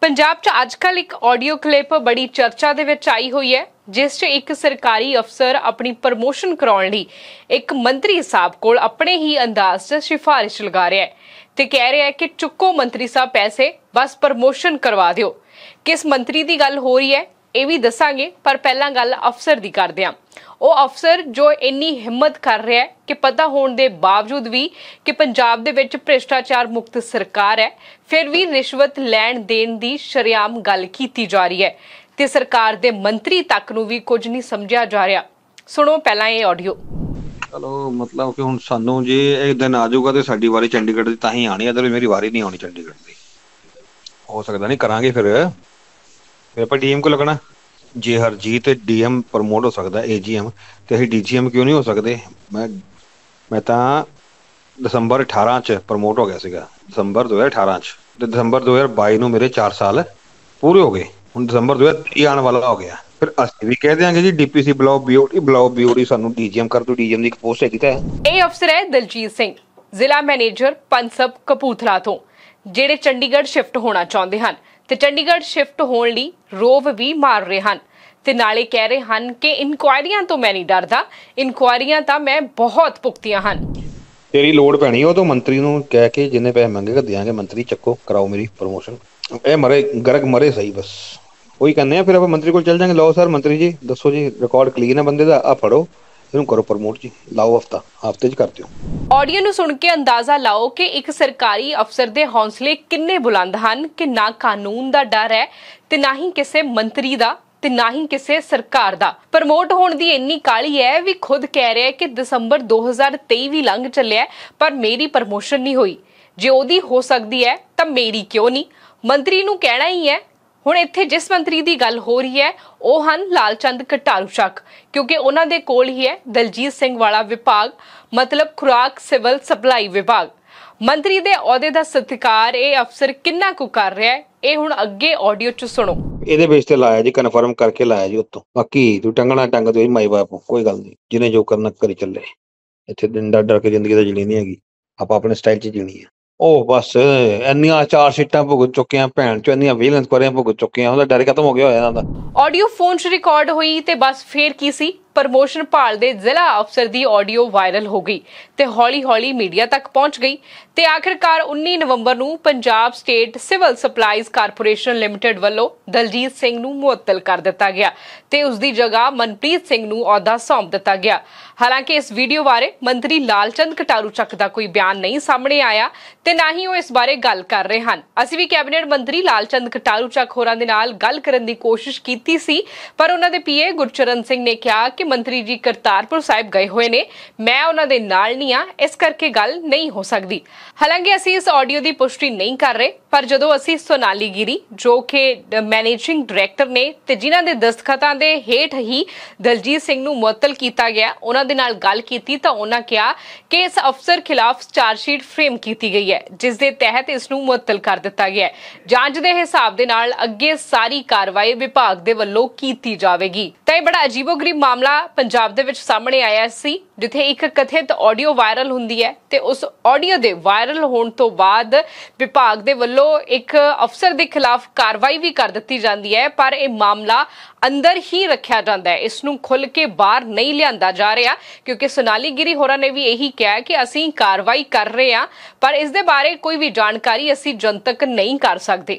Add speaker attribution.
Speaker 1: ਪੰਜਾਬ 'ਚ ਅੱਜਕੱਲ ਇੱਕ ਆਡੀਓ ਕਲਿੱਪ ਬੜੀ ਚਰਚਾ ਦੇ ਵਿੱਚ ਆਈ ਹੋਈ ਹੈ ਜਿਸ 'ਚ ਇੱਕ ਸਰਕਾਰੀ ਅਫਸਰ ਆਪਣੀ ਪ੍ਰਮੋਸ਼ਨ ਕਰਾਉਣ ਲਈ ਇੱਕ ਮੰਤਰੀ ਸਾਹਿਬ ਕੋਲ ਆਪਣੇ ਹੀ ਅੰਦਾਜ਼ 'ਚ ਸਿਫਾਰਿਸ਼ ਲਗਾ ਰਿਹਾ ਹੈ ਤੇ ਕਹਿ ਰਿਹਾ ਹੈ ਕਿ ਚੁੱਕੋ ਮੰਤਰੀ ਸਾਹਿਬ ਪੈਸੇ ਬਸ ਪ੍ਰਮੋਸ਼ਨ ਕਰਵਾ ਦਿਓ ਕਿਸ ਮੰਤਰੀ ਦੀ ਗੱਲ ਹੋ ਰਹੀ ਹੈ ਇਹ ਵੀ ਦੱਸਾਂਗੇ ਪਰ ਪਹਿਲਾਂ ਗੱਲ ਅਫਸਰ ਦੀ ਕਰਦੇ ਆਂ ਉਹ ਅਫਸਰ ਜੋ ਇੰਨੀ ਹਿੰਮਤ ਕਰ ਰਿਹਾ ਹੈ ਕਿ ਪਤਾ ਹੋਣ ਦੇ ਬਾਵਜੂਦ ਵੀ ਕਿ ਪੰਜਾਬ ਦੇ ਵਿੱਚ ਭ੍ਰਿਸ਼ਟਾਚਾਰ ਮੁਕਤ ਸਰਕਾਰ ਹੈ ਫਿਰ ਵੀ ਰਿਸ਼ਵਤ ਲੈਣ ਦੇਣ ਦੀ ਸ਼ਰਿਆਮ ਗੱਲ ਕੀਤੀ ਜਾ ਰਹੀ ਹੈ ਤੇ ਸਰਕਾਰ ਦੇ ਮੰਤਰੀ ਤੱਕ ਨੂੰ ਵੀ ਕੁਝ ਨਹੀਂ ਸਮਝਿਆ ਜਾ ਰਿਹਾ ਸੁਣੋ ਪਹਿਲਾਂ ਇਹ ਆਡੀਓ
Speaker 2: ਹਲੋ ਮਤਲਬ ਕਿ ਹੁਣ ਸਾਨੂੰ ਜੇ ਇਹ ਦਿਨ ਆ ਜਾਊਗਾ ਤੇ ਸਾਡੀ ਵਾਰੀ ਚੰਡੀਗੜ੍ਹ ਦੀ ਤਾਂ ਹੀ ਆਣੀ ਅਦਰ ਮੇਰੀ ਵਾਰੀ ਨਹੀਂ ਆਉਣੀ ਚੰਡੀਗੜ੍ਹ ਦੀ ਹੋ ਸਕਦਾ ਨਹੀਂ ਕਰਾਂਗੇ ਫਿਰ ਆਪਾਂ ਡੀਐਮ ਕੋ ਲੱਗਣਾ ਜੇ ਹਰਜੀਤ ਡੀਐਮ ਪ੍ਰਮੋਟ ਹੋ ਸਕਦਾ ਏਜੀਐਮ ਤੇ ਅਸੀਂ ਡੀਜੀਐਮ ਕਿਉਂ ਨਹੀਂ ਹੋ ਸਕਦੇ ਮੈਂ ਮੈਂ ਤਾਂ ਦਸੰਬਰ 18 ਚ ਪ੍ਰਮੋਟ ਹੋ ਗਿਆ ਸੀਗਾ ਦਸੰਬਰ 2018 ਚ ਤੇ ਦਸੰਬਰ 2022 ਨੂੰ ਮੇਰੇ 4 ਸਾਲ ਪੂਰੇ ਹੋ ਗਏ ਹੁਣ ਦਸੰਬਰ 2023 ਆਣ ਵਾਲਾ ਹੋ ਗਿਆ ਫਿਰ ਅਸੀਂ ਵੀ ਕਹਿ ਦਿਆਂਗੇ ਜੀ DPC block beauty block beauty ਸਾਨੂੰ ਡੀਜੀਐਮ ਕਰ ਦੋ ਡੀਜੀਐਮ ਦੀ ਇੱਕ ਪੋਸਟ ਹੈਗੀ ਤਾਂ
Speaker 1: ਇਹ ਅਫਸਰ ਹੈ ਦਲਜੀਤ ਸਿੰਘ ਜ਼ਿਲ੍ਹਾ ਮੈਨੇਜਰ ਪੰਸਬ ਕਪੂਥਲਾ ਤੋਂ ਜਿਹੜੇ ਚੰਡੀਗੜ੍ਹ ਸ਼ਿਫਟ ਹੋਣਾ ਚਾਹੁੰਦੇ ਹਨ ਤੇ ਚੰਡੀਗੜ੍ਹ ਸ਼ਿਫਟ ਹੋਣ ਲਈ ਰੋਵ ਵੀ ਮਾਰ ਰਹੇ ਹਨ ਤੇ ਨਾਲੇ ਕਹਿ ਰਹੇ ਹਨ ਕਿ ਇਨਕੁਆਇਰੀਆਂ ਤੋਂ ਮੈਂ ਨਹੀਂ ਡਰਦਾ ਇਨਕੁਆਇਰੀਆਂ ਤਾਂ ਮੈਂ ਬਹੁਤ ਪੁਕਤੀਆਂ ਹਨ
Speaker 2: ਤੇਰੀ ਲੋੜ ਪੈਣੀ ਉਹ ਤੋਂ ਮੰਤਰੀ ਨੂੰ ਕਹਿ ਕੇ ਜਿੰਨੇ ਪੈਸੇ ਮੰਗੇਗਾ ਦਿਆਂਗੇ ਮੰਤਰੀ ਚੱਕੋ ਕਰਾਓ ਮੇਰੀ ਪ੍ਰੋਮੋਸ਼ਨ ਇਹ ਮਰੇ ਗਰਗ ਮਰੇ ਸਹੀ ਬਸ ਉਹੀ ਕਹਿੰਦੇ ਆ ਫਿਰ ਆਪਾਂ ਮੰਤਰੀ ਕੋਲ ਚੱਲ ਜਾਾਂਗੇ ਲਓ ਸਰ ਮੰਤਰੀ ਜੀ ਦੱਸੋ ਜੀ ਰਿਕਾਰਡ ਕਲੀਨ ਹੈ ਬੰਦੇ ਦਾ ਆ ਫੜੋ ਇਹਨੂੰ ਕਰੋ ਪ੍ਰਮੋਟ ਜੀ ਲਾਓ ਹਫਤਾ ਹਫਤੇ 'ਚ ਕਰ ਦਿਓ
Speaker 1: ਆਡੀਓ ਨੂੰ ਸੁਣ ਕੇ ਅੰਦਾਜ਼ਾ ਲਾਓ ਕਿ ਇੱਕ ਸਰਕਾਰੀ ਅਫਸਰ ਦੇ ਹੌਸਲੇ ਕਿੰਨੇ ਬੁਲੰਦ ਹਨ ਕਿ ਨਾ ਕਾਨੂੰਨ ਦਾ ਡਰ ਹੈ ਤੇ ਨਾ ਹੀ ਕਿਸੇ ਮੰਤਰੀ ਦਾ ਤੇ ਨਾ ਹੀ ਕਿਸੇ ਸਰਕਾਰ ਦਾ ਪ੍ਰਮੋਟ ਹੋਣ ਦੀ ਇੰਨੀ ਕਾਲੀ ਹੈ ਵੀ ਖੁਦ ਕਹਿ ਰਿਹਾ ਹੈ ਕਿ ਦਸੰਬਰ 2023 ਵੀ ਲੰਘ ਚੱਲਿਆ ਪਰ ਮੇਰੀ ਪ੍ਰਮੋਸ਼ਨ ਨਹੀਂ ਹੋਈ ਜੇ ਉਹਦੀ ਹੋ ਸਕਦੀ ਹੈ ਤਾਂ ਮੇਰੀ ਕਿਉਂ ਨਹੀਂ ਮੰਤਰੀ ਨੂੰ ਕਹਿਣਾ ਹੀ ਹੈ ਹੁਣ ਇੱਥੇ ਜਿਸ ਮੰਤਰੀ ਦੀ ਗੱਲ ਹੋ ਰਹੀ ਹੈ ਉਹ ਹਨ ਲਾਲਚੰਦ ਕਟਾਰੂ ਸ਼ੱਕ ਕਿਉਂਕਿ ਉਹਨਾਂ ਦੇ ਕੋਲ ਹੀ ਹੈ ਦਲਜੀਤ ਸਿੰਘ ਵਾਲਾ ਵਿਭਾਗ ਮਤਲਬ ਖੁਰਾਕ ਸਿਵਲ ਸਪਲਾਈ ਵਿਭਾਗ ਮੰਤਰੀ ਦੇ ਅਹੁਦੇ ਦਾ ਸਤਿਕਾਰ ਇਹ ਅਫਸਰ ਕਿੰਨਾ ਕੁ ਕਰ ਰਿਹਾ ਹੈ ਇਹ ਹੁਣ ਅੱਗੇ ਆਡੀਓ 'ਚ ਸੁਣੋ
Speaker 2: ਇਹਦੇ ਵਿੱਚ ਤੇ ਲਾਇਆ ਜੀ ਕਨਫਰਮ ਕਰਕੇ ਲਾਇਆ ਜੀ ਉੱਤੋਂ ਬਾਕੀ ਤੂੰ ਟੰਗਣਾ ਟੰਗ ਦੇ ਮਾਈ ਬਾਪ ਕੋਈ ਗੱਲ ਨਹੀਂ ਜਿਹਨੇ ਜੋ ਕਰਨਾ ਕਰੀ ਚੱਲੇ ਇੱਥੇ ਦਿਨ ਦਾ ਡਰ ਕੇ ਜ਼ਿੰਦਗੀ ਤਾਂ ਜੀਣੀ ਨਹੀਂ ਹੈਗੀ ਆਪਾਂ ਆਪਣੇ ਸਟਾਈਲ 'ਚ ਜੀਣੀ ਹੈ ਉਹ ਬਸ ਇੰਨੀਆਂ ਚਾਰ ਸੀਟਾਂ ਚੁੱਕੇ ਚੁੱਕੀਆਂ ਭੈਣ ਚ ਇੰਨੀਆਂ ਵੀਲੈਂਸ ਭੁਗ ਚੁੱਕੇ ਚੁੱਕੀਆਂ ਉਹਦਾ ਡਰ ਖਤਮ ਹੋ ਗਿਆ ਹੋਇਆ ਇਹਨਾਂ ਦਾ
Speaker 1: ਆਡੀਓ ਫੋਨ 'ਚ ਰਿਕਾਰਡ ਹੋਈ ਤੇ ਬਸ ਫੇਰ ਕੀ ਸੀ ਪ੍ਰਮੋਸ਼ਨ ਭਾਲ ਦੇ ਜ਼ਿਲ੍ਹਾ ਅਫਸਰ ਦੀ ਆਡੀਓ ਵਾਇਰਲ ਹੋ ਗਈ ਤੇ ਹੌਲੀ-ਹੌਲੀ ਮੀਡੀਆ ਤੱਕ ਪਹੁੰਚ ਗਈ ਤੇ ਆਖਿਰਕਾਰ 19 ਨਵੰਬਰ ਨੂੰ Punjab state civil supplies corporation limited ਵੱਲੋਂ ਦਲਜੀਤ ਸਿੰਘ ਨੂੰ ਮੁਅੱਤਲ ਕਰ ਦਿੱਤਾ ਗਿਆ ਤੇ ਉਸ ਦੀ ਜਗ੍ਹਾ ਮਨਪ੍ਰੀਤ ਸਿੰਘ ਨੂੰ ਅਹੁਦਾ ਸੌਂਪ ਦਿੱਤਾ ਗਿਆ ਹਾਲਾਂਕਿ ਇਸ ਵੀਡੀਓ ਬਾਰੇ ਮੰਤਰੀ ਲਾਲਚੰਦ ਕਟਾਰੂ ਚੱਕ ਦਾ ਕੋਈ ਬਿਆਨ ਨਹੀਂ ਸਾਹਮਣੇ ਆਇਆ ਤੇ ਨਾ ਹੀ ਉਹ ਇਸ ਬਾਰੇ ਗੱਲ ਕਰ ਰਹੇ ਹਨ ਅਸੀਂ ਵੀ ਕੈਬਨਿਟ ਮੰਤਰੀ ਲਾਲਚੰਦ ਕਟਾਰੂ ਚੱਕ ਹੋਰਾਂ ਦੇ ਨਾਲ ਗੱਲ ਕਰਨ ਦੀ ਕੋਸ਼ਿਸ਼ ਕੀਤੀ ਸੀ ਪਰ ਉਹਨਾਂ ਦੇ ਪੀਏ ਗੁਰਚਰਨ ਸਿੰਘ ਨੇ ਕਿਹਾ ਕਿ ਮੰਤਰੀ ਜੀ ਕਰਤਾਰਪੁਰ ਸਾਹਿਬ ਗਏ ਹੋਏ ਨੇ ਮੈਂ ਉਹਨਾਂ ਦੇ ਨਾਲ ਨਹੀਂ ਆ ਇਸ ਕਰਕੇ ਗੱਲ ਨਹੀਂ ਹੋ ਸਕਦੀ ਹਾਲਾਂਕਿ ਅਸੀਂ ਇਸ ਆਡੀਓ ਦੀ ਪੁਸ਼ਟੀ ਨਹੀਂ ਕਰ ਰਹੇ ਪਰ ਜਦੋਂ ਅਸੀਂ ਸੋਨਾਲੀ ਗਿਰੀ ਜੋ ਕਿ ਮੈਨੇਜਿੰਗ ਡਾਇਰੈਕਟਰ ਨੇ ਤੇ ਜਿਨ੍ਹਾਂ ਦੇ ਦਸਤਖਤਾਂ ਦੇ ਹੇਠ ਹੀ ਦਲਜੀਤ ਸਿੰਘ ਨੂੰ ਮੁਅੱਤਲ ਕੀਤਾ ਗਿਆ ਉਹਨਾਂ ਦੇ ਨਾਲ ਗੱਲ ਕੀਤੀ ਤਾਂ ਉਹਨਾਂ ਕਿਹਾ ਕਿ ਇਸ ਅਫਸਰ ਖਿਲਾਫ ਚਾਰਜਸ਼ੀਟ ਫਰੇਮ ਕੀਤੀ ਗਈ ਹੈ ਜਿਸ ਦੇ ਤਹਿਤ ਇਸ ਨੂੰ ਮੁਅੱਤਲ ਕਰ ਦਿੱਤਾ ਗਿਆ ਹੈ ਜਾਂਚ ਦੇ ਹਿਸਾਬ ਦੇ ਨਾਲ ਅੱਗੇ ਸਾਰੀ ਕਾਰਵਾਈ ਵਿਭਾਗ ਦੇ ਵੱਲੋਂ ਕੀਤੀ ਜਾਵੇਗੀ ਤਾਂ ਇਹ ਬੜਾ ਅਜੀਬੋ-ਗਰੀਬ ਮਾਮਲਾ ਪੰਜਾਬ ਦੇ ਵਿੱਚ ਸਾਹਮਣੇ ਆਇਆ ਸੀ ਜਿੱਥੇ ਇੱਕ ਕਥਿਤ ਆਡੀਓ ਵਾਇਰਲ ਹੁੰਦੀ ਹੈ ਤੇ ਉਸ ਆਡੀਓ ਦੇ ਵਾਇਰਲ ਹੋਣ ਤੋਂ ਬਾਅਦ ਵਿਭਾਗ ਦੇ ਵੱਲੋਂ ਵੱਲੋਂ ਇੱਕ ਅਫਸਰ ਦੇ ਖਿਲਾਫ ਕਾਰਵਾਈ ਵੀ ਕਰ ਦਿੱਤੀ ਜਾਂਦੀ ਹੈ ਪਰ ਇਹ ਮਾਮਲਾ ਅੰਦਰ ਹੀ ਰੱਖਿਆ ਜਾਂਦਾ ਹੈ ਇਸ ਨੂੰ ਖੁੱਲ ਕੇ ਬਾਹਰ ਨਹੀਂ ਲਿਆਂਦਾ ਜਾ ਰਿਹਾ ਕਿਉਂਕਿ ਸੁਨਾਲੀ ਗਿਰੀ ਹੋਰਾਂ ਨੇ ਵੀ ਇਹੀ ਕਿਹਾ ਕਿ ਅਸੀਂ ਕਾਰਵਾਈ ਕਰ ਰਹੇ ਹਾਂ ਪਰ ਇਸ ਦੇ ਬਾਰੇ ਕੋਈ ਵੀ ਜਾਣਕਾਰੀ ਅਸੀਂ ਜਨਤਕ ਨਹੀਂ ਕਰ ਸਕਦੇ